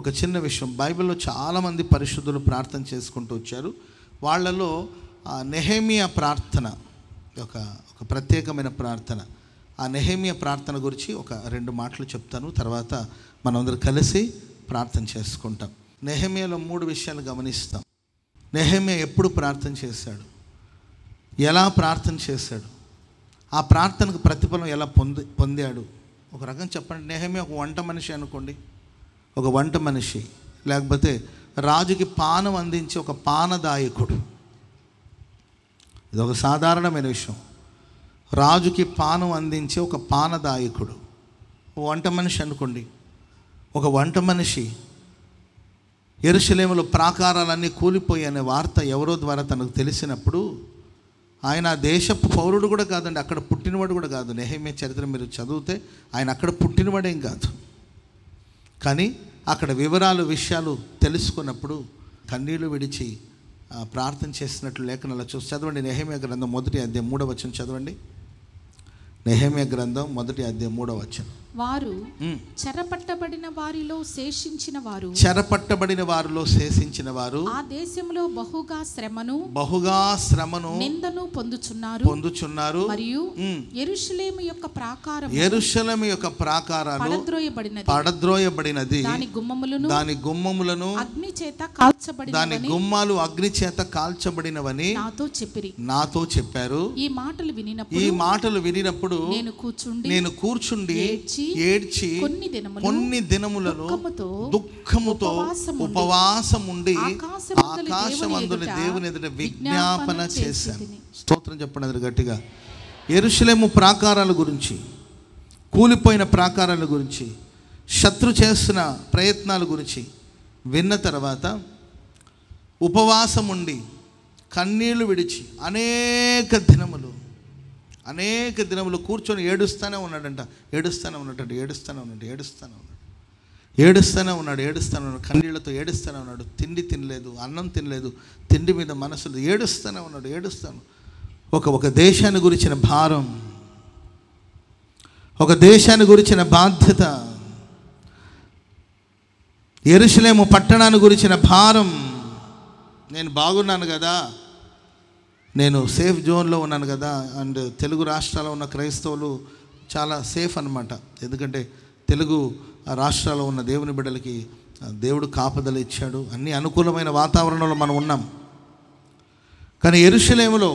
ఒక చిన్న విషయం బైబిల్లో చాలామంది పరిశుద్ధులు ప్రార్థన చేసుకుంటూ వచ్చారు వాళ్ళలో నెహేమియా ప్రార్థన ఒక ఒక ప్రత్యేకమైన ప్రార్థన ఆ నెహేమియా ప్రార్థన గురించి ఒక రెండు మాటలు చెప్తాను తర్వాత మనందరూ కలిసి ప్రార్థన చేసుకుంటాం నెహమియాలో మూడు విషయాలు గమనిస్తాం నెహమియా ఎప్పుడు ప్రార్థన చేశాడు ఎలా ప్రార్థన చేశాడు ఆ ప్రార్థనకు ప్రతిఫలం ఎలా పొంది పొందాడు ఒక రకం చెప్పండి నెహమియా ఒక వంట మనిషి అనుకోండి ఒక వంట మనిషి లేకపోతే రాజుకి పానం అందించి ఒక పానదాయకుడు ఇది ఒక సాధారణమైన విషయం రాజుకి పానం అందించే ఒక పానదాయకుడు వంట మనిషి అనుకోండి ఒక వంట మనిషి ఎరుశలేములు ప్రాకారాలన్నీ అనే వార్త ఎవరో ద్వారా తనకు తెలిసినప్పుడు ఆయన దేశపు పౌరుడు కూడా కాదండి అక్కడ పుట్టినవాడు కూడా కాదు నెహమే చరిత్ర మీరు చదివితే ఆయన అక్కడ పుట్టినవాడేం కాదు కానీ అక్కడ వివరాలు విషయాలు తెలుసుకున్నప్పుడు కన్నీళ్లు విడిచి ప్రార్థన చేసినట్లు అలా చూసి చదవండి నెహమ్య గ్రంథం మొదటి అధ్యాయం మూడవ వచనం చదవండి నెహమ్య గ్రంథం మొదటి అధ్యాయం మూడవ వచనం వారు చెరపట్టబడిన వారిలో శేషించిన వారు చెరపట్టబడిన వారిలో శేషించిన వారు ఆ దేశంలో బహుగా శ్రమను బహుగా శ్రమను నిందను పొందుచున్నారు పొందుచున్నారు మరియు ఎరుషలేము యొక్క ప్రాకారం ఎరుషలేము యొక్క ప్రాకారాలు పడద్రోయబడినది పడద్రోయబడినది దాని గుమ్మములను దాని గుమ్మములను అగ్ని చేత కాల్చబడి దాని గుమ్మాలు అగ్ని చేత కాల్చబడినవని నాతో చెప్పిరి నాతో చెప్పారు ఈ మాటలు వినినప్పుడు ఈ మాటలు వినినప్పుడు నేను కూర్చుండి నేను కూర్చుండి ఏడ్చి ఏడ్చి కొన్ని దినములు కొన్ని దినములలో దుఃఖముతో ఉపవాసం ఉండి ఆకాశమందుని దేవుని ఎదుట విజ్ఞాపన చేశాను స్తోత్రం చెప్పండి అది గట్టిగా ఎరుశలేము ప్రాకారాల గురించి కూలిపోయిన ప్రాకారాల గురించి శత్రు చేస్తున్న ప్రయత్నాల గురించి విన్న తర్వాత ఉపవాసం ఉండి కన్నీళ్లు విడిచి అనేక దినములు అనేక దినములు కూర్చొని ఏడుస్తూనే ఉన్నాడంట ఏడుస్తూనే ఉన్నట్టు ఏడుస్తూనే ఉన్నాడు ఏడుస్తూనే ఉన్నాడు ఏడుస్తూనే ఉన్నాడు ఏడుస్తూనే ఉన్నాడు కన్నీళ్లతో ఏడుస్తూనే ఉన్నాడు తిండి తినలేదు అన్నం తినలేదు తిండి మీద మనసులు ఏడుస్తూనే ఉన్నాడు ఏడుస్తాను ఒక ఒక దేశాన్ని గురించిన భారం ఒక దేశాన్ని గురించిన బాధ్యత ఎరుసలేము పట్టణాన్ని గురించిన భారం నేను బాగున్నాను కదా నేను సేఫ్ జోన్లో ఉన్నాను కదా అండ్ తెలుగు రాష్ట్రాల్లో ఉన్న క్రైస్తవులు చాలా సేఫ్ అనమాట ఎందుకంటే తెలుగు రాష్ట్రాల్లో ఉన్న దేవుని బిడ్డలకి దేవుడు కాపదలు ఇచ్చాడు అన్ని అనుకూలమైన వాతావరణంలో మనం ఉన్నాం కానీ ఎరుషలేములో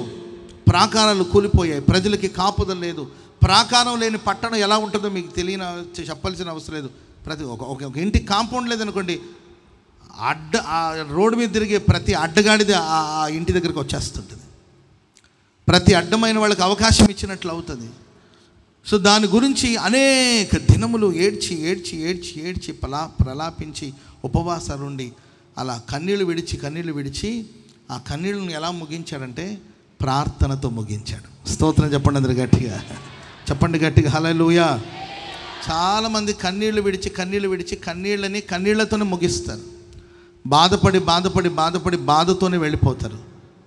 ప్రాకారాలు కూలిపోయాయి ప్రజలకి కాపుదలు లేదు ప్రాకారం లేని పట్టణం ఎలా ఉంటుందో మీకు తెలియన చెప్పాల్సిన అవసరం లేదు ప్రతి ఒక ఒక ఇంటి కాంపౌండ్ లేదనుకోండి అడ్డ రోడ్డు మీద తిరిగే ప్రతి అడ్డగాడిది ఆ ఇంటి దగ్గరికి వచ్చేస్తుంటుంది ప్రతి అడ్డమైన వాళ్ళకి అవకాశం ఇచ్చినట్లు అవుతుంది సో దాని గురించి అనేక దినములు ఏడ్చి ఏడ్చి ఏడ్చి ఏడ్చి పలా ప్రలాపించి ఉపవాసాలుండి అలా కన్నీళ్ళు విడిచి కన్నీళ్ళు విడిచి ఆ కన్నీళ్ళను ఎలా ముగించాడంటే ప్రార్థనతో ముగించాడు స్తోత్రం చెప్పండి అందరు గట్టిగా చెప్పండి గట్టిగా లూయా చాలామంది కన్నీళ్లు విడిచి కన్నీళ్లు విడిచి కన్నీళ్ళని కన్నీళ్లతోనే ముగిస్తారు బాధపడి బాధపడి బాధపడి బాధతోనే వెళ్ళిపోతారు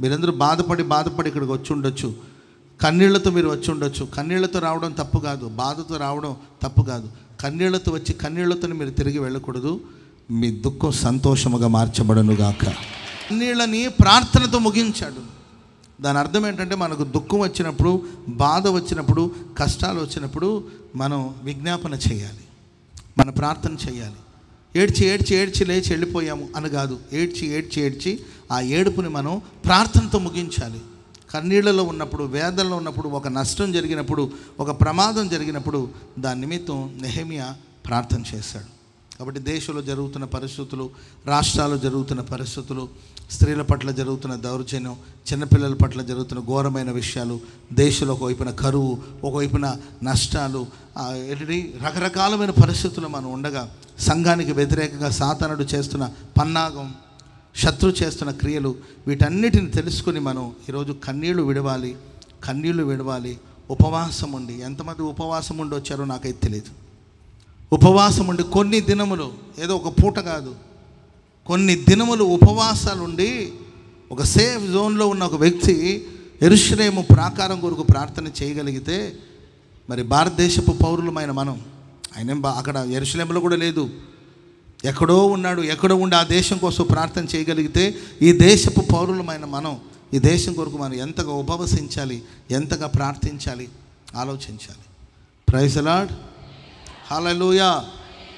మీరందరూ బాధపడి బాధపడి ఇక్కడికి వచ్చి ఉండొచ్చు కన్నీళ్లతో మీరు వచ్చి ఉండొచ్చు కన్నీళ్లతో రావడం తప్పు కాదు బాధతో రావడం తప్పు కాదు కన్నీళ్లతో వచ్చి కన్నీళ్లతో మీరు తిరిగి వెళ్ళకూడదు మీ దుఃఖం సంతోషముగా మార్చబడనుగాక కన్నీళ్ళని ప్రార్థనతో ముగించాడు దాని అర్థం ఏంటంటే మనకు దుఃఖం వచ్చినప్పుడు బాధ వచ్చినప్పుడు కష్టాలు వచ్చినప్పుడు మనం విజ్ఞాపన చేయాలి మన ప్రార్థన చేయాలి ఏడ్చి ఏడ్చి ఏడ్చి లేచి వెళ్ళిపోయాము అని కాదు ఏడ్చి ఏడ్చి ఏడ్చి ఆ ఏడుపుని మనం ప్రార్థనతో ముగించాలి కన్నీళ్లలో ఉన్నప్పుడు వేదనలో ఉన్నప్పుడు ఒక నష్టం జరిగినప్పుడు ఒక ప్రమాదం జరిగినప్పుడు దాని నిమిత్తం నెహమియా ప్రార్థన చేశాడు కాబట్టి దేశంలో జరుగుతున్న పరిస్థితులు రాష్ట్రాలు జరుగుతున్న పరిస్థితులు స్త్రీల పట్ల జరుగుతున్న దౌర్జన్యం చిన్నపిల్లల పట్ల జరుగుతున్న ఘోరమైన విషయాలు దేశంలో ఒకవైపున కరువు ఒకవైపున నష్టాలు రకరకాలమైన పరిస్థితులు మనం ఉండగా సంఘానికి వ్యతిరేకంగా సాతనుడు చేస్తున్న పన్నాగం శత్రు చేస్తున్న క్రియలు వీటన్నిటిని తెలుసుకుని మనం ఈరోజు కన్నీళ్లు విడవాలి కన్నీళ్లు విడవాలి ఉపవాసం ఉండి ఎంతమంది ఉపవాసం ఉండి వచ్చారో నాకైతే తెలియదు ఉపవాసం ఉండి కొన్ని దినములు ఏదో ఒక పూట కాదు కొన్ని దినములు ఉపవాసాలు ఉండి ఒక సేఫ్ జోన్లో ఉన్న ఒక వ్యక్తి ఎరుశ్రేము ప్రాకారం కొరకు ప్రార్థన చేయగలిగితే మరి భారతదేశపు పౌరులమైన మనం ఆయన అక్కడ ఎరుశ్రేములు కూడా లేదు ఎక్కడో ఉన్నాడు ఎక్కడో ఉండి ఆ దేశం కోసం ప్రార్థన చేయగలిగితే ఈ దేశపు పౌరులమైన మనం ఈ దేశం కొరకు మనం ఎంతగా ఉపవసించాలి ఎంతగా ప్రార్థించాలి ఆలోచించాలి ప్రైజ్ అలాడ్ హలలుయా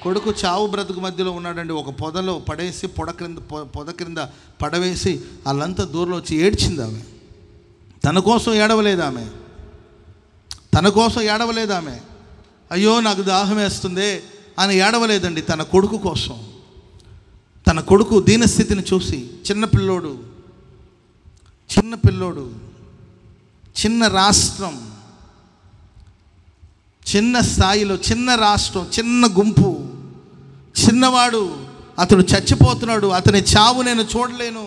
కొడుకు చావు బ్రతుకు మధ్యలో ఉన్నాడండి ఒక పొదలో పడేసి పొడ క్రింద పొద క్రింద పడవేసి వాళ్ళంతా దూరంలో వచ్చి ఏడ్చింది ఆమె తన కోసం ఏడవలేదు ఆమె తన కోసం ఏడవలేదు ఆమె అయ్యో నాకు దాహం ఆయన ఏడవలేదండి తన కొడుకు కోసం తన కొడుకు దీనస్థితిని చూసి చిన్న పిల్లోడు చిన్న పిల్లోడు చిన్న రాష్ట్రం చిన్న స్థాయిలో చిన్న రాష్ట్రం చిన్న గుంపు చిన్నవాడు అతడు చచ్చిపోతున్నాడు అతని చావు నేను చూడలేను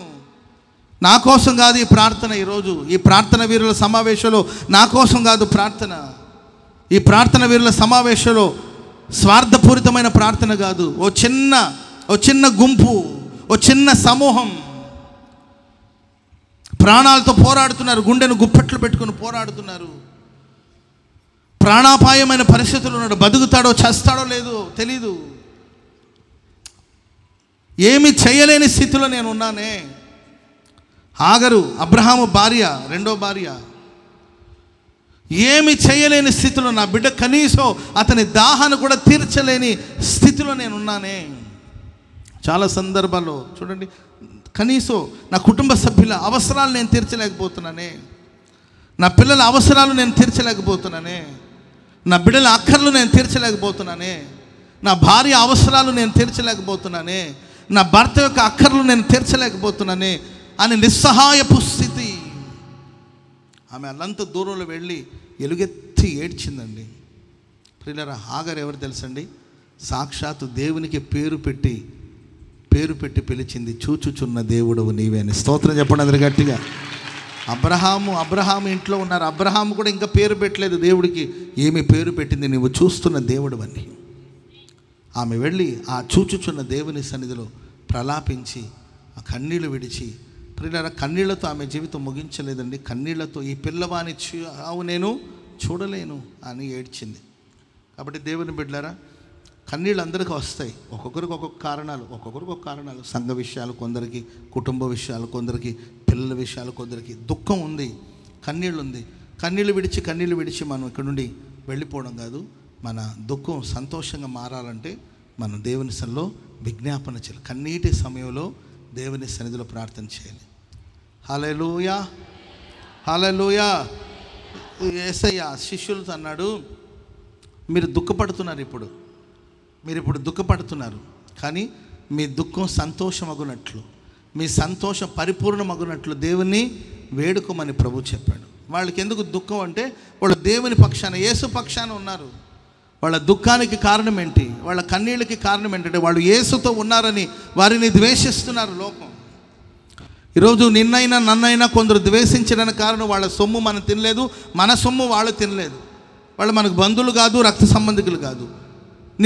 నా కోసం కాదు ఈ ప్రార్థన ఈరోజు ఈ ప్రార్థన వీరుల సమావేశంలో నా కోసం కాదు ప్రార్థన ఈ ప్రార్థన వీరుల సమావేశంలో స్వార్థపూరితమైన ప్రార్థన కాదు ఓ చిన్న ఓ చిన్న గుంపు ఓ చిన్న సమూహం ప్రాణాలతో పోరాడుతున్నారు గుండెను గుప్పట్లు పెట్టుకుని పోరాడుతున్నారు ప్రాణాపాయమైన పరిస్థితులు ఉన్నాడు బతుకుతాడో చేస్తాడో లేదో తెలీదు ఏమి చేయలేని స్థితిలో నేను ఉన్నానే ఆగరు అబ్రహాము భార్య రెండో భార్య ఏమి చేయలేని స్థితిలో నా బిడ్డ కనీసం అతని దాహాన్ని కూడా తీర్చలేని స్థితిలో నేను ఉన్నానే చాలా సందర్భాల్లో చూడండి కనీసం నా కుటుంబ సభ్యుల అవసరాలు నేను తీర్చలేకపోతున్నానే నా పిల్లల అవసరాలు నేను తీర్చలేకపోతున్నానే నా బిడ్డల అక్కర్లు నేను తీర్చలేకపోతున్నానే నా భార్య అవసరాలు నేను తీర్చలేకపోతున్నానే నా భర్త యొక్క అక్కర్లు నేను తీర్చలేకపోతున్నానే అని నిస్సహాయపు ఆమె అల్లంత దూరంలో వెళ్ళి ఎలుగెత్తి ఏడ్చిందండి ప్రియుల హాగర్ ఎవరు తెలుసండి సాక్షాత్తు దేవునికి పేరు పెట్టి పేరు పెట్టి పిలిచింది చూచుచున్న దేవుడవు నీవేని స్తోత్రం చెప్పండి అందరు గట్టిగా అబ్రహాము అబ్రహాము ఇంట్లో ఉన్నారు అబ్రహాము కూడా ఇంకా పేరు పెట్టలేదు దేవుడికి ఏమి పేరు పెట్టింది నువ్వు చూస్తున్న దేవుడు అని ఆమె వెళ్ళి ఆ చూచుచున్న దేవుని సన్నిధిలో ప్రలాపించి ఆ కన్నీళ్లు విడిచి ప్రియుల కన్నీళ్లతో ఆమె జీవితం ముగించలేదండి కన్నీళ్లతో ఈ పిల్లవాని చూ నేను చూడలేను అని ఏడ్చింది కాబట్టి దేవుని బిడ్డారా కన్నీళ్ళు అందరికీ వస్తాయి ఒక్కొక్కరికి ఒక్కొక్క కారణాలు ఒక్కొక్కరికి ఒక కారణాలు సంఘ విషయాలు కొందరికి కుటుంబ విషయాలు కొందరికి పిల్లల విషయాలు కొందరికి దుఃఖం ఉంది కన్నీళ్ళు ఉంది కన్నీళ్ళు విడిచి కన్నీళ్ళు విడిచి మనం ఇక్కడ నుండి వెళ్ళిపోవడం కాదు మన దుఃఖం సంతోషంగా మారాలంటే మన దేవుని సల్లో విజ్ఞాపన చేయాలి కన్నీటి సమయంలో దేవుని సన్నిధిలో ప్రార్థన చేయాలి హలలుయా హలలుయా ఏసయ్య శిష్యులతో అన్నాడు మీరు దుఃఖపడుతున్నారు ఇప్పుడు మీరు ఇప్పుడు దుఃఖపడుతున్నారు కానీ మీ దుఃఖం సంతోషమగునట్లు మీ సంతోషం పరిపూర్ణమగునట్లు దేవుని వేడుకోమని ప్రభు చెప్పాడు వాళ్ళకి ఎందుకు దుఃఖం అంటే వాళ్ళు దేవుని పక్షాన యేసు పక్షాన ఉన్నారు వాళ్ళ దుఃఖానికి కారణం ఏంటి వాళ్ళ కన్నీళ్ళకి కారణం ఏంటంటే వాళ్ళు ఏసుతో ఉన్నారని వారిని ద్వేషిస్తున్నారు లోకం ఈరోజు నిన్నైనా నన్నైనా కొందరు ద్వేషించిన కారణం వాళ్ళ సొమ్ము మనం తినలేదు మన సొమ్ము వాళ్ళు తినలేదు వాళ్ళు మనకు బంధువులు కాదు రక్త సంబంధికులు కాదు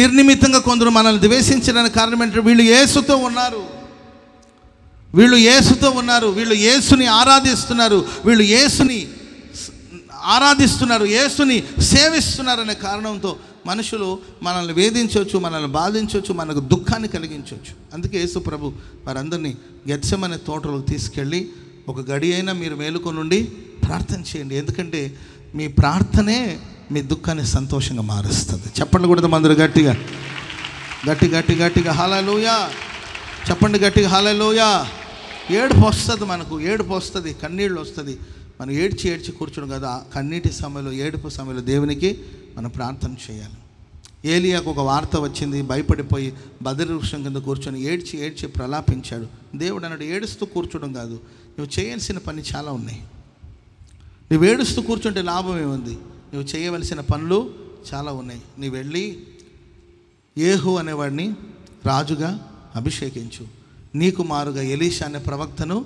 నిర్నిమిత్తంగా కొందరు మనల్ని ద్వేషించడానికి కారణం ఏంటంటే వీళ్ళు ఏసుతో ఉన్నారు వీళ్ళు ఏసుతో ఉన్నారు వీళ్ళు ఏసుని ఆరాధిస్తున్నారు వీళ్ళు ఏసుని ఆరాధిస్తున్నారు యేసుని సేవిస్తున్నారనే కారణంతో మనుషులు మనల్ని వేధించవచ్చు మనల్ని బాధించవచ్చు మనకు దుఃఖాన్ని కలిగించవచ్చు అందుకే యేసు ప్రభు వారందరినీ గెచ్చమనే తోటలోకి తీసుకెళ్ళి ఒక గడి అయినా మీరు మేలుకొనుండి ప్రార్థన చేయండి ఎందుకంటే మీ ప్రార్థనే మీ దుఃఖాన్ని సంతోషంగా మారుస్తుంది చెప్పండి కూడా మందరు గట్టిగా గట్టి గట్టి గట్టిగా హాలలోయా చెప్పండి గట్టిగా హాలలోయా ఏడుపు వస్తుంది మనకు ఏడుపు వస్తుంది కన్నీళ్ళు వస్తుంది మనం ఏడ్చి ఏడ్చి కూర్చుని కదా కన్నీటి సమయంలో ఏడుపు సమయంలో దేవునికి మనం ప్రార్థన చేయాలి ఏలియాకు ఒక వార్త వచ్చింది భయపడిపోయి బదిరి వృక్షం కింద కూర్చొని ఏడ్చి ఏడ్చి ప్రలాపించాడు దేవుడు అన్నాడు ఏడుస్తూ కూర్చోడం కాదు నువ్వు చేయాల్సిన పని చాలా ఉన్నాయి నువ్వు ఏడుస్తూ కూర్చుంటే లాభం ఏముంది నువ్వు చేయవలసిన పనులు చాలా ఉన్నాయి నీ వెళ్ళి ఏహు అనేవాడిని రాజుగా అభిషేకించు నీకు మారుగా ఎలీషా అనే ప్రవక్తను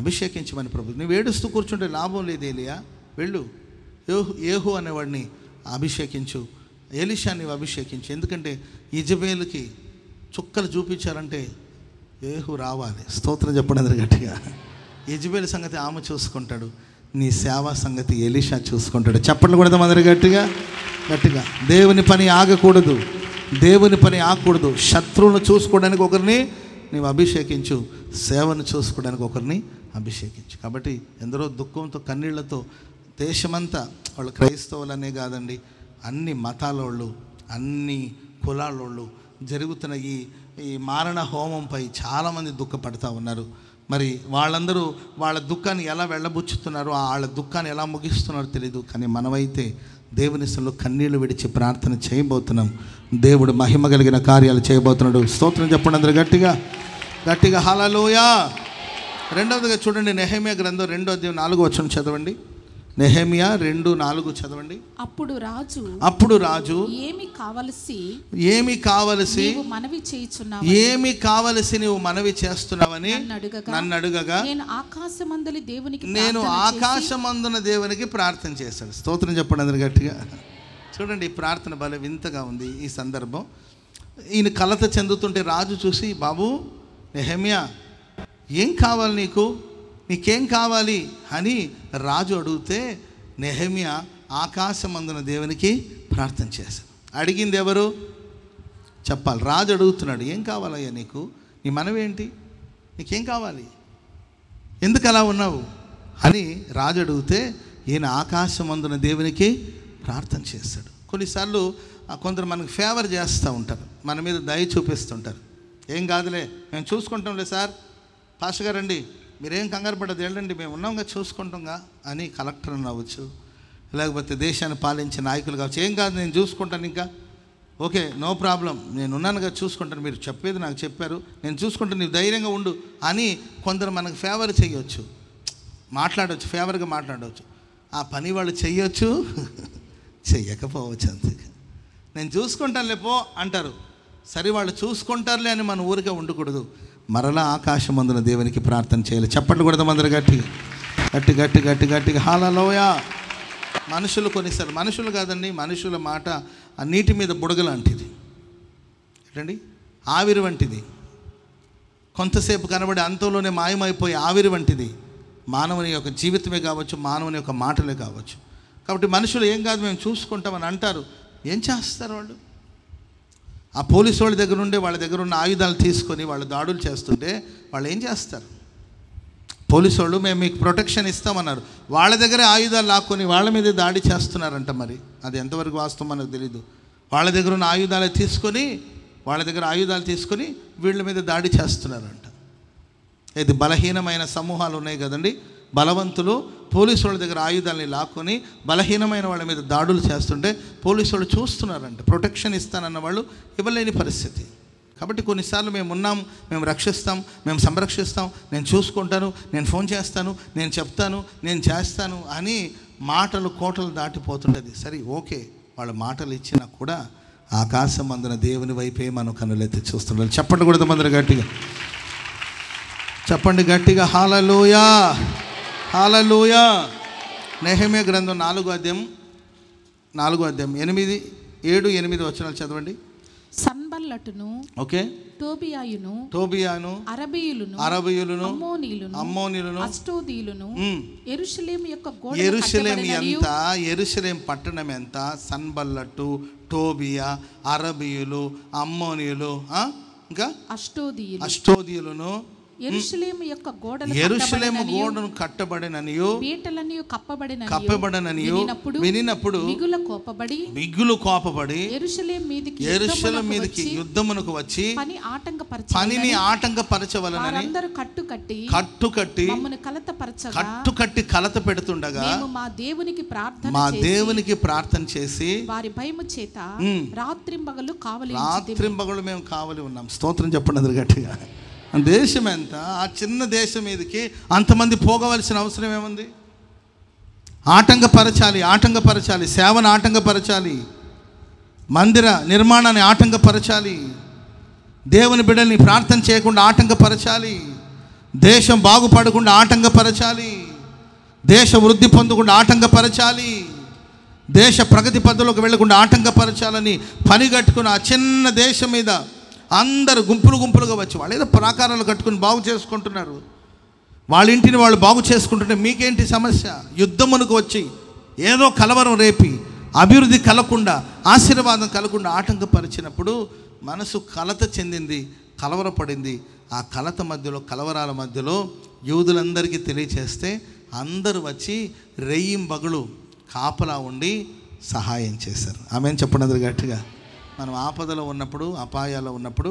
అభిషేకించమని ప్రభు నువ్వు ఏడుస్తూ కూర్చుంటే లాభం లేదు ఏలియా వెళ్ళు ఏహు ఏహు అనేవాడిని అభిషేకించు ఏలిషా నీవు అభిషేకించు ఎందుకంటే ఇజబేలుకి చుక్కలు చూపించారంటే ఏహు రావాలి స్తోత్రం చెప్పడం గట్టిగా యజ్బేలు సంగతి ఆమె చూసుకుంటాడు నీ సేవా సంగతి ఎలిషా చూసుకుంటాడు చెప్పండి కూడా అందరు గట్టిగా గట్టిగా దేవుని పని ఆగకూడదు దేవుని పని ఆగకూడదు శత్రువును చూసుకోవడానికి ఒకరిని నీవు అభిషేకించు సేవను చూసుకోవడానికి ఒకరిని అభిషేకించు కాబట్టి ఎందరో దుఃఖంతో కన్నీళ్లతో దేశమంతా వాళ్ళు క్రైస్తవులనే కాదండి అన్ని మతాల వాళ్ళు అన్ని కులాల వాళ్ళు జరుగుతున్న ఈ ఈ మారణ హోమంపై చాలామంది దుఃఖపడతా ఉన్నారు మరి వాళ్ళందరూ వాళ్ళ దుఃఖాన్ని ఎలా వెళ్ళబుచ్చుతున్నారో వాళ్ళ దుఃఖాన్ని ఎలా ముగిస్తున్నారో తెలియదు కానీ మనమైతే దేవుని సలు కన్నీళ్లు విడిచి ప్రార్థన చేయబోతున్నాం దేవుడు మహిమ కలిగిన కార్యాలు చేయబోతున్నాడు స్తోత్రం చెప్పండి అందరు గట్టిగా గట్టిగా హలలోయా రెండవదిగా చూడండి నెహమ్య గ్రంథం రెండో దేవు నాలుగో వచ్చిన చదవండి నెహమియా రెండు నాలుగు చదవండి అప్పుడు రాజు అప్పుడు రాజు ఏమి కావలసి ఏమి కావలసి మనవి చేయుచున్నావు ఏమి కావలసి నువ్వు మనవి చేస్తున్నావని నన్ను అడుగగా నేను ఆకాశమందలి దేవునికి నేను ఆకాశమందున దేవునికి ప్రార్థన చేశాను స్తోత్రం చెప్పండి అందరు గట్టిగా చూడండి ప్రార్థన భలే వింతగా ఉంది ఈ సందర్భం ఈయన కలత చెందుతుంటే రాజు చూసి బాబు నెహమియా ఏం కావాలి నీకు నీకేం కావాలి అని రాజు అడిగితే నెహమ్య ఆకాశమందున దేవునికి ప్రార్థన చేశాను అడిగింది ఎవరు చెప్పాలి రాజు అడుగుతున్నాడు ఏం కావాలయ్యా నీకు నీ మనవేంటి నీకేం కావాలి ఎందుకు అలా ఉన్నావు అని రాజు అడిగితే ఈయన ఆకాశమందున దేవునికి ప్రార్థన చేస్తాడు కొన్నిసార్లు కొందరు మనకు ఫేవర్ చేస్తూ ఉంటారు మన మీద దయ చూపిస్తుంటారు ఏం కాదులే మేము చూసుకుంటాంలే సార్ పాష గారండి మీరేం కంగారు పడదు వెళ్ళండి మేము ఉన్నాంగా చూసుకుంటాంగా అని కలెక్టర్ అవ్వచ్చు లేకపోతే దేశాన్ని పాలించే నాయకులు కావచ్చు ఏం కాదు నేను చూసుకుంటాను ఇంకా ఓకే నో ప్రాబ్లం నేను ఉన్నానుగా చూసుకుంటాను మీరు చెప్పేది నాకు చెప్పారు నేను చూసుకుంటాను నీవు ధైర్యంగా ఉండు అని కొందరు మనకు ఫేవర్ చేయవచ్చు మాట్లాడవచ్చు ఫేవర్గా మాట్లాడవచ్చు ఆ పని వాళ్ళు చేయొచ్చు చెయ్యకపోవచ్చు అంతే నేను చూసుకుంటానులే పో అంటారు సరే వాళ్ళు చూసుకుంటారులే అని మన ఊరికే ఉండకూడదు మరలా ఆకాశం అందున దేవునికి ప్రార్థన చేయాలి చెప్పండి కూడా అందరు గట్టి గట్టి గట్టి గట్టి గట్టిగా హాలలోయా మనుషులు కొనిస్తారు మనుషులు కాదండి మనుషుల మాట ఆ నీటి మీద బుడగ లాంటిది ఏంటండి ఆవిరి వంటిది కొంతసేపు కనబడి అంతంలోనే మాయమైపోయి ఆవిరి వంటిది మానవుని యొక్క జీవితమే కావచ్చు మానవుని యొక్క మాటలే కావచ్చు కాబట్టి మనుషులు ఏం కాదు మేము చూసుకుంటామని అంటారు ఏం చేస్తారు వాళ్ళు ఆ పోలీసు వాళ్ళ దగ్గర ఉండే వాళ్ళ దగ్గర ఉన్న ఆయుధాలు తీసుకొని వాళ్ళు దాడులు చేస్తుంటే వాళ్ళు ఏం చేస్తారు పోలీసు వాళ్ళు మేము మీకు ప్రొటెక్షన్ ఇస్తామన్నారు వాళ్ళ దగ్గర ఆయుధాలు లాక్కొని వాళ్ళ మీద దాడి చేస్తున్నారంట మరి అది ఎంతవరకు వాస్తవం మనకు తెలీదు వాళ్ళ దగ్గర ఉన్న ఆయుధాలు తీసుకొని వాళ్ళ దగ్గర ఆయుధాలు తీసుకొని వీళ్ళ మీద దాడి చేస్తున్నారంట ఇది బలహీనమైన సమూహాలు ఉన్నాయి కదండి బలవంతులు పోలీసు వాళ్ళ దగ్గర ఆయుధాలని లాక్కొని బలహీనమైన వాళ్ళ మీద దాడులు చేస్తుంటే పోలీసు వాళ్ళు చూస్తున్నారంట ప్రొటెక్షన్ ఇస్తానన్న వాళ్ళు ఇవ్వలేని పరిస్థితి కాబట్టి కొన్నిసార్లు మేము ఉన్నాం మేము రక్షిస్తాం మేము సంరక్షిస్తాం నేను చూసుకుంటాను నేను ఫోన్ చేస్తాను నేను చెప్తాను నేను చేస్తాను అని మాటలు కోటలు దాటిపోతుంటుంది సరే ఓకే వాళ్ళ మాటలు ఇచ్చినా కూడా ఆకాశం అందన దేవుని వైపే మనం కన్నులైతే చూస్తుండాలి చెప్పండి కూడా మందరు గట్టిగా చెప్పండి గట్టిగా హాలలోయా హాలలోయ నెహమే గ్రంథం నాలుగో అధ్యాయం నాలుగో అధ్యాయం ఎనిమిది ఏడు ఎనిమిది వచనాలు చదవండి సన్బల్లటును ఓకే టోబియాయును టోబియాను అరబీయులను అరబీయులను అమ్మోనీయులను అమ్మోనీయులను అష్టోదీయులను ఎరుషలేం యొక్క గోడ ఎరుషలేం ఎంత ఎరుషలేం పట్టణం ఎంత సన్బల్లటు టోబియా అరబీయులు అమ్మోనీయులు ఇంకా అష్టోదీయులు అష్టోదీయులను యెరూషలేము యొక్క గోడలు యెరూషలేము గోడను కట్టబడననియు పీటలనియు కప్పబడిన కప్పబడననియు వినినప్పుడు మిగుల కోపబడి మిగులు కోపబడి యెరూషలేము మీదకి యెరూషలేము మీదకి యుద్ధమునకు వచ్చి పని ఆటంకపరచ పనిని ఆటంకపరచవలనని అందరూ కట్టు కట్టి కట్టు కట్టి మమ్మను కలతపరచగా కట్టు కట్టి కలత పెడుతుండగా మేము మా దేవునికి ప్రార్థన మా దేవునికి ప్రార్థన చేసి వారి భయము చేత రాత్రింబగలు కావలి రాత్రింబగలు మేము కావలి ఉన్నాం స్తోత్రం చెప్పండి అందరు గట్టిగా దేశం ఎంత ఆ చిన్న దేశం మీదకి అంతమంది పోగవలసిన అవసరం ఏముంది ఆటంకపరచాలి ఆటంకపరచాలి సేవను ఆటంకపరచాలి మందిర నిర్మాణాన్ని ఆటంకపరచాలి దేవుని బిడ్డల్ని ప్రార్థన చేయకుండా ఆటంకపరచాలి దేశం బాగుపడకుండా ఆటంకపరచాలి దేశ వృద్ధి పొందకుండా ఆటంకపరచాలి దేశ ప్రగతి పద్ధతిలోకి వెళ్లకుండా ఆటంకపరచాలని పనిగట్టుకున్న ఆ చిన్న దేశం మీద అందరు గుంపులు గుంపులుగా వచ్చి వాళ్ళు ఏదో ప్రాకారాలు కట్టుకుని బాగు చేసుకుంటున్నారు వాళ్ళ ఇంటిని వాళ్ళు బాగు చేసుకుంటుంటే మీకేంటి సమస్య యుద్ధమునకు వచ్చి ఏదో కలవరం రేపి అభివృద్ధి కలగకుండా ఆశీర్వాదం కలగకుండా ఆటంకపరిచినప్పుడు మనసు కలత చెందింది కలవరపడింది ఆ కలత మధ్యలో కలవరాల మధ్యలో యూదులందరికీ తెలియచేస్తే అందరూ వచ్చి బగులు కాపలా ఉండి సహాయం చేశారు ఆమె చెప్పండి అందరు గట్టిగా మనం ఆపదలో ఉన్నప్పుడు అపాయాల్లో ఉన్నప్పుడు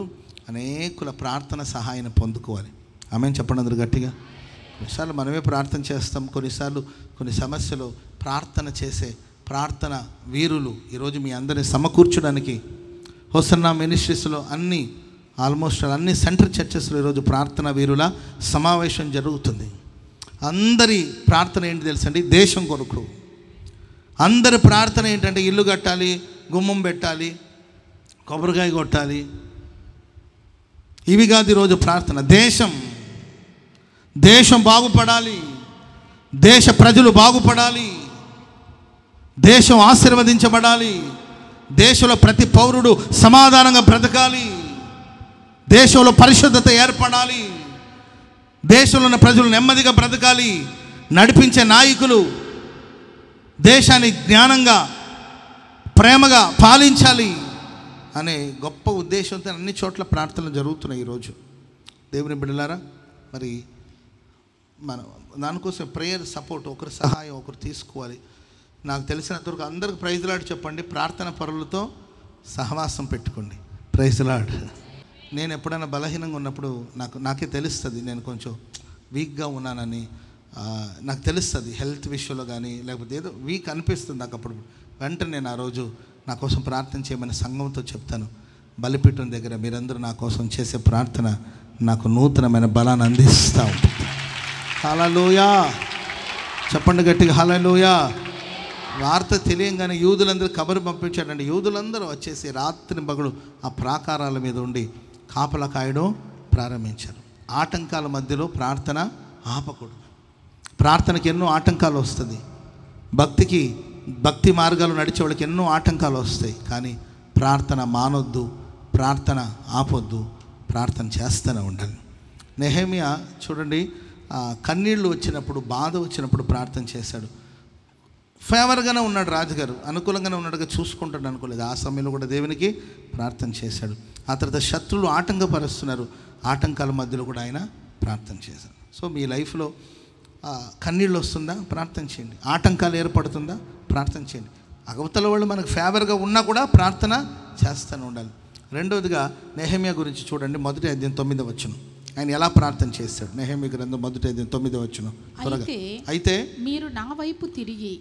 అనేకుల ప్రార్థన సహాయాన్ని పొందుకోవాలి ఆమె చెప్పండి అందరు గట్టిగా కొన్నిసార్లు మనమే ప్రార్థన చేస్తాం కొన్నిసార్లు కొన్ని సమస్యలు ప్రార్థన చేసే ప్రార్థన వీరులు ఈరోజు మీ అందరిని సమకూర్చడానికి హోసన్న మినిస్ట్రీస్లో అన్ని ఆల్మోస్ట్ అన్ని సెంటర్ చర్చెస్లో ఈరోజు ప్రార్థన వీరుల సమావేశం జరుగుతుంది అందరి ప్రార్థన ఏంటి తెలుసండి దేశం కొరకు అందరి ప్రార్థన ఏంటంటే ఇల్లు కట్టాలి గుమ్మం పెట్టాలి కొబ్బరికాయ కొట్టాలి ఇవి కాదు ఈరోజు ప్రార్థన దేశం దేశం బాగుపడాలి దేశ ప్రజలు బాగుపడాలి దేశం ఆశీర్వదించబడాలి దేశంలో ప్రతి పౌరుడు సమాధానంగా బ్రతకాలి దేశంలో పరిశుద్ధత ఏర్పడాలి దేశంలో ఉన్న ప్రజలు నెమ్మదిగా బ్రతకాలి నడిపించే నాయకులు దేశాన్ని జ్ఞానంగా ప్రేమగా పాలించాలి అనే గొప్ప ఉద్దేశంతో అన్ని చోట్ల ప్రార్థనలు జరుగుతున్నాయి ఈరోజు దేవుని బిడ్డలారా మరి మనం దానికోసం ప్రేయర్ సపోర్ట్ ఒకరి సహాయం ఒకరు తీసుకోవాలి నాకు తెలిసినంతవరకు అందరికి ప్రైజ్లాడు చెప్పండి ప్రార్థన పరులతో సహవాసం పెట్టుకోండి ప్రైజ్లాడ్ నేను ఎప్పుడైనా బలహీనంగా ఉన్నప్పుడు నాకు నాకే తెలుస్తుంది నేను కొంచెం వీక్గా ఉన్నానని నాకు తెలుస్తుంది హెల్త్ విషయంలో కానీ లేకపోతే ఏదో వీక్ అనిపిస్తుంది నాకు అప్పుడు వెంటనే నేను ఆ రోజు నా కోసం ప్రార్థన చేయమని సంఘంతో చెప్తాను బలిపీఠం దగ్గర మీరందరూ నా కోసం చేసే ప్రార్థన నాకు నూతనమైన బలాన్ని అందిస్తావు ఉంటుంది హలలోయా చెప్పండి గట్టిగా హలలోయా వార్త తెలియంగానే యూదులందరూ కబరు పంపించాడండి యూదులందరూ వచ్చేసి రాత్రి పగలు ఆ ప్రాకారాల మీద ఉండి కాపల కాయడం ప్రారంభించారు ఆటంకాల మధ్యలో ప్రార్థన ఆపకూడదు ప్రార్థనకి ఎన్నో ఆటంకాలు వస్తుంది భక్తికి భక్తి మార్గాలు నడిచే వాళ్ళకి ఎన్నో ఆటంకాలు వస్తాయి కానీ ప్రార్థన మానొద్దు ప్రార్థన ఆపొద్దు ప్రార్థన చేస్తూనే ఉండాలి నెహమియా చూడండి కన్నీళ్ళు వచ్చినప్పుడు బాధ వచ్చినప్పుడు ప్రార్థన చేశాడు ఫేవర్గానే ఉన్నాడు రాజుగారు అనుకూలంగానే ఉన్నాడుగా చూసుకుంటాడు అనుకోలేదు ఆ సమయంలో కూడా దేవునికి ప్రార్థన చేశాడు ఆ తర్వాత శత్రువులు ఆటంకపరుస్తున్నారు ఆటంకాల మధ్యలో కూడా ఆయన ప్రార్థన చేశాడు సో మీ లైఫ్లో కన్నీళ్ళు వస్తుందా ప్రార్థన చేయండి ఆటంకాలు ఏర్పడుతుందా ప్రార్థన చేయండి అగవతల వాళ్ళు మనకు ఫేవర్గా ఉన్నా కూడా ప్రార్థన చేస్తూనే ఉండాలి రెండవదిగా నెహమియా గురించి చూడండి మొదటి అధ్యయనం తొమ్మిదవ వచ్చును ఆయన ఎలా ప్రార్థన చేస్తాడు నెహమి గ్రంథం మొదటి అధ్యయనం తొమ్మిదవ వచ్చును అయితే మీరు నా వైపు తిరిగి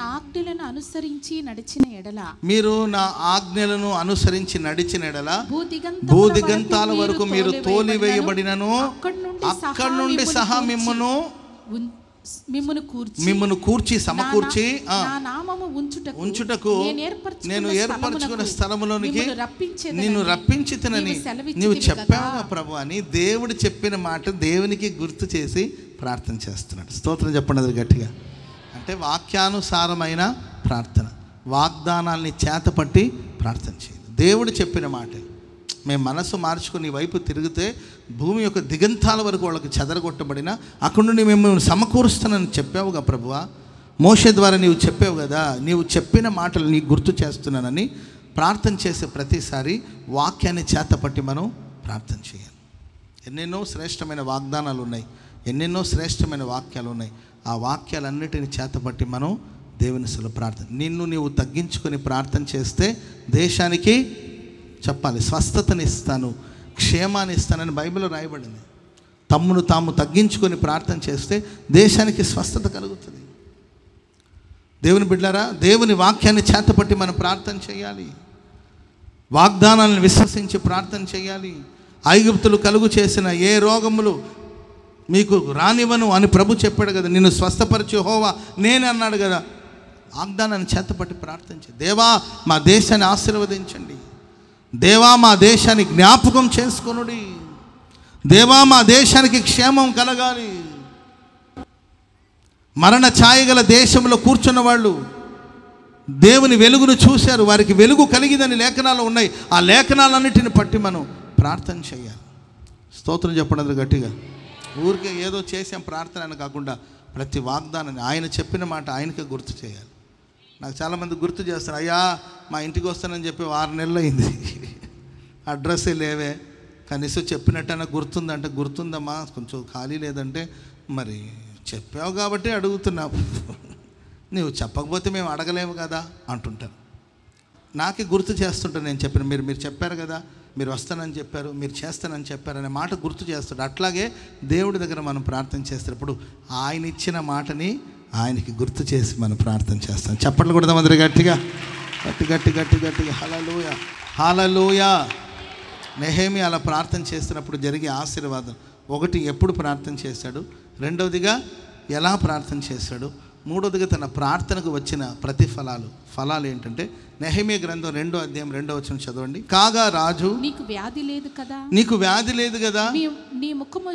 నా ఆజ్ఞలను అనుసరించి నడిచిన ఎడల మీరు నా ఆజ్ఞలను అనుసరించి నడిచిన ఎడల భూదిగంతాల వరకు మీరు వేయబడినను అక్కడి నుండి సహా మిమ్మను మిమ్మను కూర్చి మిమ్మను కూర్చి సమకూర్చి ఉంచుటకు నేను ఏర్పరచుకున్న స్థలములోనికి నిన్ను రప్పించి తినని నువ్వు చెప్పావా ప్రభు అని దేవుడు చెప్పిన మాట దేవునికి గుర్తు చేసి ప్రార్థన చేస్తున్నాడు స్తోత్రం చెప్పండి అది గట్టిగా అంటే వాక్యానుసారమైన ప్రార్థన వాగ్దానాల్ని చేతపట్టి ప్రార్థన చేయండి దేవుడు చెప్పిన మాటలు మేము మనసు మార్చుకుని వైపు తిరిగితే భూమి యొక్క దిగంతాల వరకు వాళ్ళకి చెదరగొట్టబడిన అక్కడి నుండి మేము సమకూరుస్తానని చెప్పావుగా ప్రభువా మోష ద్వారా నీవు చెప్పావు కదా నీవు చెప్పిన మాటలు నీకు గుర్తు చేస్తున్నానని ప్రార్థన చేసే ప్రతిసారి వాక్యాన్ని చేతపట్టి మనం ప్రార్థన చేయాలి ఎన్నెన్నో శ్రేష్టమైన వాగ్దానాలు ఉన్నాయి ఎన్నెన్నో శ్రేష్టమైన వాక్యాలు ఉన్నాయి ఆ వాక్యాలన్నిటిని చేతపట్టి మనం దేవుని అసలు ప్రార్థన నిన్ను నీవు తగ్గించుకొని ప్రార్థన చేస్తే దేశానికి చెప్పాలి స్వస్థతని ఇస్తాను క్షేమాన్ని ఇస్తానని బైబిల్లో రాయబడింది తమ్మును తాము తగ్గించుకొని ప్రార్థన చేస్తే దేశానికి స్వస్థత కలుగుతుంది దేవుని బిడ్డారా దేవుని వాక్యాన్ని చేతపట్టి మనం ప్రార్థన చేయాలి వాగ్దానాలను విశ్వసించి ప్రార్థన చేయాలి ఐగుప్తులు కలుగు చేసిన ఏ రోగములు మీకు రానివ్వను అని ప్రభు చెప్పాడు కదా నిన్ను స్వస్థపరిచి హోవా నేనన్నాడు అన్నాడు కదా వాగ్దానాన్ని చేతపట్టి ప్రార్థించి దేవా మా దేశాన్ని ఆశీర్వదించండి దేవా మా దేశాన్ని జ్ఞాపకం చేసుకొనుడి దేవా మా దేశానికి క్షేమం కలగాలి మరణ ఛాయగల దేశంలో కూర్చున్న వాళ్ళు దేవుని వెలుగును చూశారు వారికి వెలుగు కలిగిందని లేఖనాలు ఉన్నాయి ఆ లేఖనాలన్నిటిని పట్టి మనం ప్రార్థన చేయాలి స్తోత్రం చెప్పడం గట్టిగా ఊరికే ఏదో చేసాం ప్రార్థన అని కాకుండా ప్రతి వాగ్దానాన్ని ఆయన చెప్పిన మాట ఆయనకే గుర్తు చేయాలి నాకు చాలామంది గుర్తు చేస్తారు అయ్యా మా ఇంటికి వస్తానని చెప్పి ఆరు నెలలు అయింది అడ్రస్సే లేవే కనీసం చెప్పినట్టయినా గుర్తుందంటే గుర్తుందమ్మా కొంచెం ఖాళీ లేదంటే మరి చెప్పావు కాబట్టి అడుగుతున్నావు నువ్వు చెప్పకపోతే మేము అడగలేము కదా అంటుంటాను నాకే గుర్తు చేస్తుంటాను నేను చెప్పిన మీరు మీరు చెప్పారు కదా మీరు వస్తానని చెప్పారు మీరు చేస్తానని చెప్పారు అనే మాట గుర్తు చేస్తాడు అట్లాగే దేవుడి దగ్గర మనం ప్రార్థన చేసేటప్పుడు ఆయన ఇచ్చిన మాటని ఆయనకి గుర్తు చేసి మనం ప్రార్థన చేస్తాం చెప్పట్లు కూడా గట్టిగా గట్టి గట్టి గట్టి గట్టి హలలోయ హలలోయ నెహేమి అలా ప్రార్థన చేస్తున్నప్పుడు జరిగే ఆశీర్వాదం ఒకటి ఎప్పుడు ప్రార్థన చేశాడు రెండవదిగా ఎలా ప్రార్థన చేశాడు మూడోదిగా తన ప్రార్థనకు వచ్చిన ప్రతిఫలాలు ఫలాలు ఏంటంటే నెహమే గ్రంథం రెండో అధ్యాయం రెండో వచ్చిన చదవండి కాగా రాజు నీకు వ్యాధి లేదు కదా నీకు వ్యాధి లేదు కదా నీ ముఖము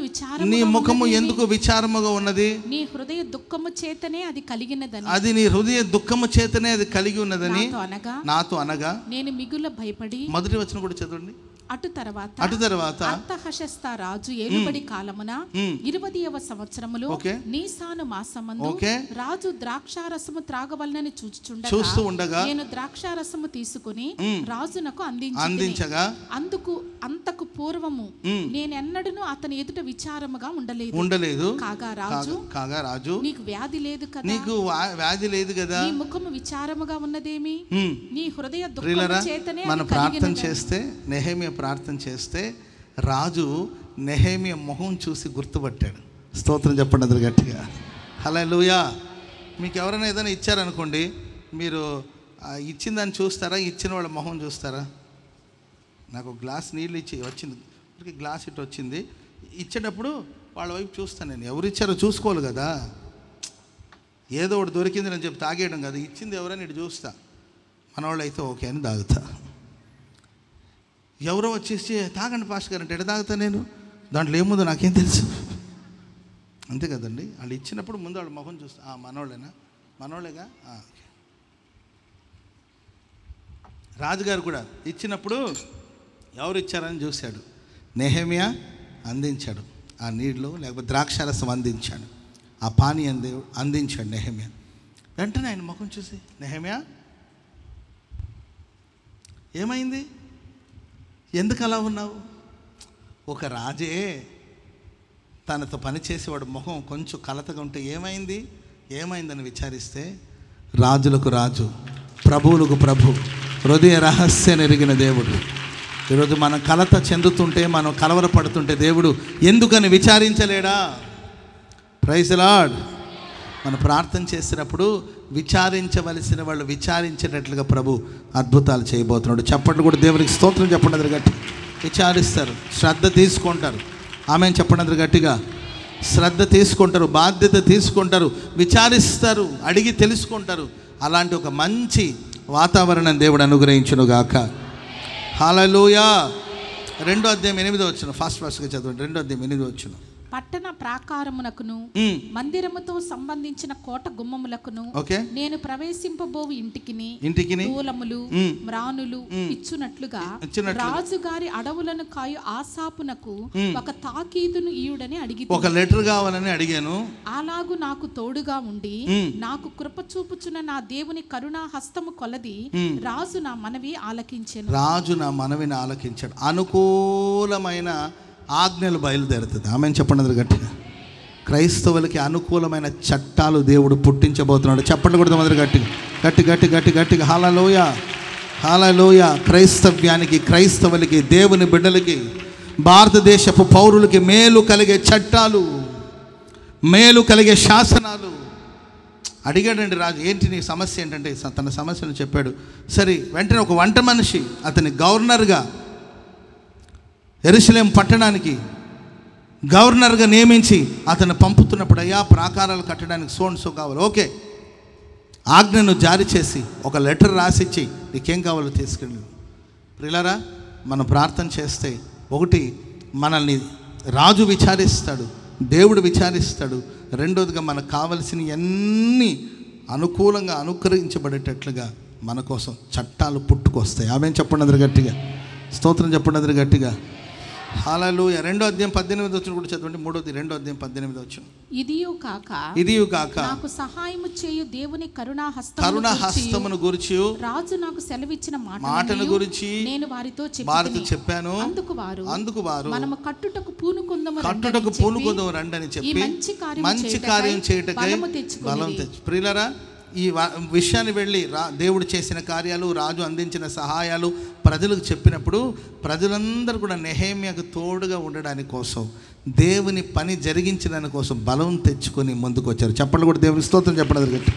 నీ ముఖము ఎందుకు విచారముగా ఉన్నది నీ హృదయ దుఃఖము చేతనే అది కలిగినదని అది నీ హృదయ దుఃఖము చేతనే అది కలిగి ఉన్నదని అనగా నాతో అనగా నేను మిగుల భయపడి మొదటి వచ్చిన కూడా చదవండి అటు తర్వాత అటు తర్వాత రాజు ఏలుబడి కాలమున ఇరవదియవ సంవత్సరములో నీసాను మాసమందు రాజు ద్రాక్షారసము త్రాగవలనని చూచుచుండగా చూస్తూ ఉండగా నేను ద్రాక్షారసము తీసుకుని రాజునకు అందించి అందించగా అందుకు అంతకు పూర్వము నేనెన్నడను అతని ఎదుట విచారముగా ఉండలేదు ఉండలేదు కాగా రాజు కాగా రాజు నీకు వ్యాధి లేదు కదా నీకు వ్యాధి లేదు కదా నీ ముఖము విచారముగా ఉన్నదేమి నీ హృదయ దుఃఖం చేతనే మన ప్రార్థన చేస్తే నెహేమియా ప్రార్థన చేస్తే రాజు నెహేమియ మొహం చూసి గుర్తుపట్టాడు స్తోత్రం చెప్పండి అందరు గట్టిగా హలో లూయా మీకు ఎవరైనా ఏదైనా ఇచ్చారనుకోండి మీరు ఇచ్చిన దాన్ని చూస్తారా ఇచ్చిన వాళ్ళ మొహం చూస్తారా నాకు గ్లాస్ నీళ్ళు ఇచ్చి వచ్చింది గ్లాస్ ఇటు వచ్చింది ఇచ్చేటప్పుడు వాళ్ళ వైపు చూస్తాను నేను ఎవరు ఇచ్చారో చూసుకోవాలి కదా ఏదో ఒకటి దొరికింది నేను చెప్పి తాగేయడం కదా ఇచ్చింది ఎవరైనా ఇటు చూస్తా మనవాళ్ళు అయితే ఓకే అని తాగుతా ఎవరో వచ్చేసి తాగండి పాస్ గారు అంటే ఎడ తాగుతా నేను దాంట్లో ఏముందో నాకేం తెలుసు అంతే కదండి వాళ్ళు ఇచ్చినప్పుడు ముందు వాళ్ళు మొహం చూస్తా మనోళ్ళేనా మనోళ్ళేగా రాజుగారు కూడా ఇచ్చినప్పుడు ఎవరు ఇచ్చారని చూశాడు నెహమియా అందించాడు ఆ నీళ్ళు లేకపోతే ద్రాక్షారసం అందించాడు ఆ పానీ అంది అందించాడు నెహమియా వెంటనే ఆయన ముఖం చూసి నెహమియా ఏమైంది ఎందుకు అలా ఉన్నావు ఒక రాజే తనతో పనిచేసేవాడు మొహం కొంచెం కలతగా ఉంటే ఏమైంది ఏమైందని విచారిస్తే రాజులకు రాజు ప్రభువులకు ప్రభు హృదయ రహస్యం ఎరిగిన దేవుడు ఈరోజు మనం కలత చెందుతుంటే మనం కలవరపడుతుంటే దేవుడు ఎందుకని విచారించలేడా ప్రైజ్ లాడ్ మనం ప్రార్థన చేసినప్పుడు విచారించవలసిన వాళ్ళు విచారించేటట్లుగా ప్రభు అద్భుతాలు చేయబోతున్నాడు చెప్పండి కూడా దేవునికి స్తోత్రం చెప్పండి అది గట్టి విచారిస్తారు శ్రద్ధ తీసుకుంటారు ఆమె చెప్పండి అది గట్టిగా శ్రద్ధ తీసుకుంటారు బాధ్యత తీసుకుంటారు విచారిస్తారు అడిగి తెలుసుకుంటారు అలాంటి ఒక మంచి వాతావరణం దేవుడు గాక హాలలోయ రెండో అధ్యాయం ఎనిమిది వచ్చును ఫాస్ట్ ఫాస్ట్గా చదవండి రెండో అధ్యాయం ఎనిమిది వచ్చును పట్టణ ప్రాకారమునకును మందిరముతో సంబంధించిన కోట గుమ్మములకును నేను ప్రవేశింపబోవు ఇంటికిని ఇంటికిని మూలములు మ్రానులు ఇచ్చునట్లుగా రాజుగారి అడవులను కాయు ఆశాపునకు ఒక తాకీదును ఈయుడని అడిగి ఒక లెటర్ కావాలని అడిగాను అలాగు నాకు తోడుగా ఉండి నాకు కృప చూపుచున్న నా దేవుని కరుణా హస్తము కొలది రాజు నా మనవి ఆలకించాను రాజు నా మనవిని ఆలకించాడు అనుకూలమైన ఆజ్ఞలు బయలుదేరుతుంది ఆమె చెప్పండి గట్టిగా క్రైస్తవులకి అనుకూలమైన చట్టాలు దేవుడు పుట్టించబోతున్నాడు చెప్పండి కూడా మొదలు గట్టి గట్టి గట్టి గట్టి గట్టిగా హాలలోయ హాలలోయ క్రైస్తవ్యానికి క్రైస్తవులకి దేవుని బిడ్డలకి భారతదేశపు పౌరులకి మేలు కలిగే చట్టాలు మేలు కలిగే శాసనాలు అడిగాడండి రాజు ఏంటి నీ సమస్య ఏంటంటే తన సమస్యను చెప్పాడు సరే వెంటనే ఒక వంట మనిషి అతని గవర్నర్గా ఎరుసలేం పట్టణానికి గవర్నర్గా నియమించి అతను పంపుతున్నప్పుడు అయ్యా ప్రాకారాలు కట్టడానికి సో కావాలి ఓకే ఆజ్ఞను జారీ చేసి ఒక లెటర్ రాసిచ్చి నీకేం కావాలో తీసుకెళ్ళు ప్రిలరా మనం ప్రార్థన చేస్తే ఒకటి మనల్ని రాజు విచారిస్తాడు దేవుడు విచారిస్తాడు రెండోదిగా మనకు కావలసిన అన్ని అనుకూలంగా అనుకరించబడేటట్లుగా మన కోసం చట్టాలు పుట్టుకొస్తాయి ఆమె చెప్పండి అందరు గట్టిగా స్తోత్రం చెప్పండి అందరు గట్టిగా హాలలుయ రెండో అధ్యాయం పద్దెనిమిది వచ్చిన కూడా చదవండి మూడోది రెండో అధ్యాయం పద్దెనిమిది వచ్చిన ఇదియు కాక ఇదియు కాక నాకు సహాయం చేయు దేవుని కరుణా హస్తము కరుణా హస్తమును గురించి రాజు నాకు సెలవిచ్చిన మాట మాటను గురించి నేను వారితో వారితో చెప్పాను అందుకు వారు అందుకు వారు మనము కట్టుటకు పూనుకుందాము కట్టుటకు రండి అని చెప్పి మంచి కార్యం మంచి కార్యం చేయటకై తెచ్చు బలం తెచ్చు ప్రియులరా ఈ విషయాన్ని వెళ్ళి రా దేవుడు చేసిన కార్యాలు రాజు అందించిన సహాయాలు ప్రజలకు చెప్పినప్పుడు ప్రజలందరూ కూడా నెహేమియాకు తోడుగా ఉండడానికి కోసం దేవుని పని జరిగించడానికి కోసం బలం తెచ్చుకొని ముందుకు వచ్చారు చెప్పండి కూడా దేవుని స్తోత్రం చెప్పడం జరిగింది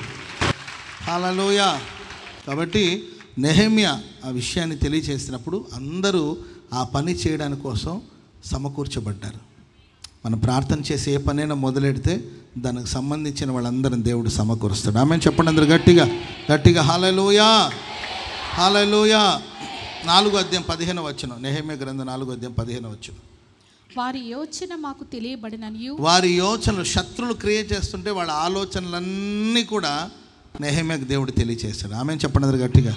అలాలోయ కాబట్టి నెహేమియా ఆ విషయాన్ని తెలియచేసినప్పుడు అందరూ ఆ పని చేయడానికి కోసం సమకూర్చబడ్డారు మనం ప్రార్థన చేసి ఏ పనైనా మొదలెడితే దానికి సంబంధించిన వాళ్ళందరిని దేవుడు సమకూరుస్తాడు ఆమె చెప్పండి అందరు గట్టిగా గట్టిగా హాలలోయా హాలలోయా నాలుగు అధ్యాయం పదిహేను వచ్చిన నెహమే గ్రంథం నాలుగు అధ్యాయం పదిహేను వచ్చిన వారి యోచన మాకు తెలియబడిన వారి యోచనలు శత్రులు క్రియేట్ చేస్తుంటే వాళ్ళ ఆలోచనలన్నీ కూడా నెహమేకు దేవుడు తెలియచేస్తాడు ఆమె చెప్పండి అందరు గట్టిగా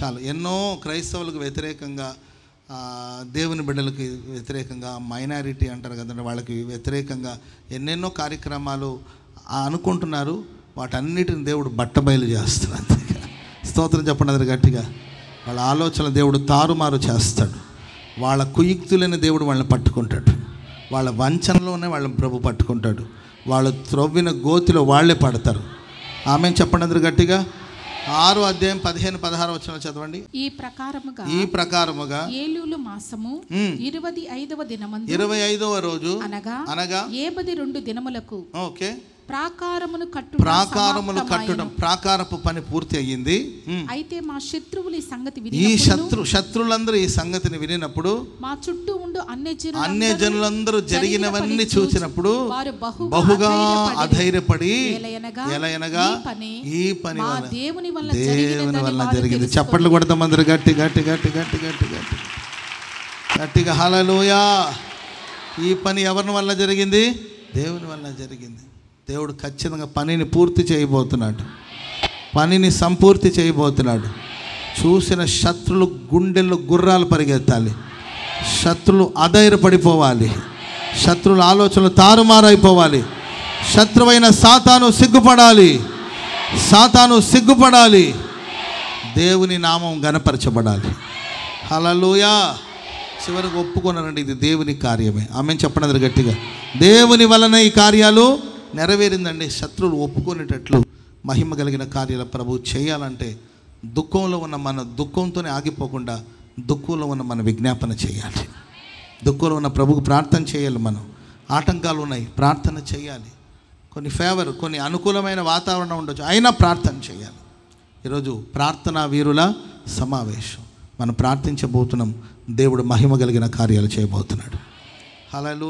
చాలు ఎన్నో క్రైస్తవులకు వ్యతిరేకంగా దేవుని బిడ్డలకి వ్యతిరేకంగా మైనారిటీ అంటారు కదండి వాళ్ళకి వ్యతిరేకంగా ఎన్నెన్నో కార్యక్రమాలు అనుకుంటున్నారు వాటన్నిటిని దేవుడు బట్టబయలు చేస్తున్నాడు స్తోత్రం చెప్పండి అది గట్టిగా వాళ్ళ ఆలోచన దేవుడు తారుమారు చేస్తాడు వాళ్ళ కుయుక్తులని దేవుడు వాళ్ళని పట్టుకుంటాడు వాళ్ళ వంచనలోనే వాళ్ళని ప్రభు పట్టుకుంటాడు వాళ్ళు త్రవ్విన గోతిలో వాళ్ళే పడతారు ఆమె చెప్పండి అందరు గట్టిగా ఆరు అధ్యాయం పదిహేను పదహారు వచ్చిన చదవండి ఈ ప్రకారముగా ఈ ప్రకారముగా ఏలూలు మాసము ఇరవై ఐదవ దినమంది ఇరవై ఐదవ రోజు అనగా అనగా ఏబది రెండు దినములకు ఓకే ప్రాకారమును కట్టు ప్రాకారములు కట్టడం ప్రాకారపు పని పూర్తి అయ్యింది అయితే మా శత్రువులు ఈ సంగతి ఈ శత్రు శత్రులందరూ ఈ సంగతిని వినినప్పుడు మా చుట్టూ ఉండు అన్ని జనులందరూ జరిగినవన్నీ చూసినప్పుడు బహుగా అధైర్యపడి ఎలయనగా ఈ పని దేవుని వల్ల దేవుని వల్ల జరిగింది చప్పట్లు కొడతాం అందరు గట్టి గట్టి గట్టి గట్టి గట్టి గట్టి గట్టిగా హలలోయా ఈ పని ఎవరి వల్ల జరిగింది దేవుని వల్ల జరిగింది దేవుడు ఖచ్చితంగా పనిని పూర్తి చేయబోతున్నాడు పనిని సంపూర్తి చేయబోతున్నాడు చూసిన శత్రులు గుండెలు గుర్రాలు పరిగెత్తాలి శత్రులు అధైర్యపడిపోవాలి శత్రుల ఆలోచనలు తారుమారైపోవాలి శత్రువైన సాతాను సిగ్గుపడాలి సాతాను సిగ్గుపడాలి దేవుని నామం గనపరచబడాలి హలలోయా చివరికి ఒప్పుకున్నారండి ఇది దేవుని కార్యమే ఆమె చెప్పడం గట్టిగా దేవుని వలన ఈ కార్యాలు నెరవేరిందండి శత్రువులు ఒప్పుకునేటట్లు మహిమ కలిగిన కార్యాల ప్రభు చేయాలంటే దుఃఖంలో ఉన్న మన దుఃఖంతోనే ఆగిపోకుండా దుఃఖంలో ఉన్న మన విజ్ఞాపన చేయాలి దుఃఖంలో ఉన్న ప్రభుకు ప్రార్థన చేయాలి మనం ఆటంకాలు ఉన్నాయి ప్రార్థన చేయాలి కొన్ని ఫేవర్ కొన్ని అనుకూలమైన వాతావరణం ఉండొచ్చు అయినా ప్రార్థన చేయాలి ఈరోజు ప్రార్థనా వీరుల సమావేశం మనం ప్రార్థించబోతున్నాం దేవుడు మహిమ కలిగిన కార్యాలు చేయబోతున్నాడు హలో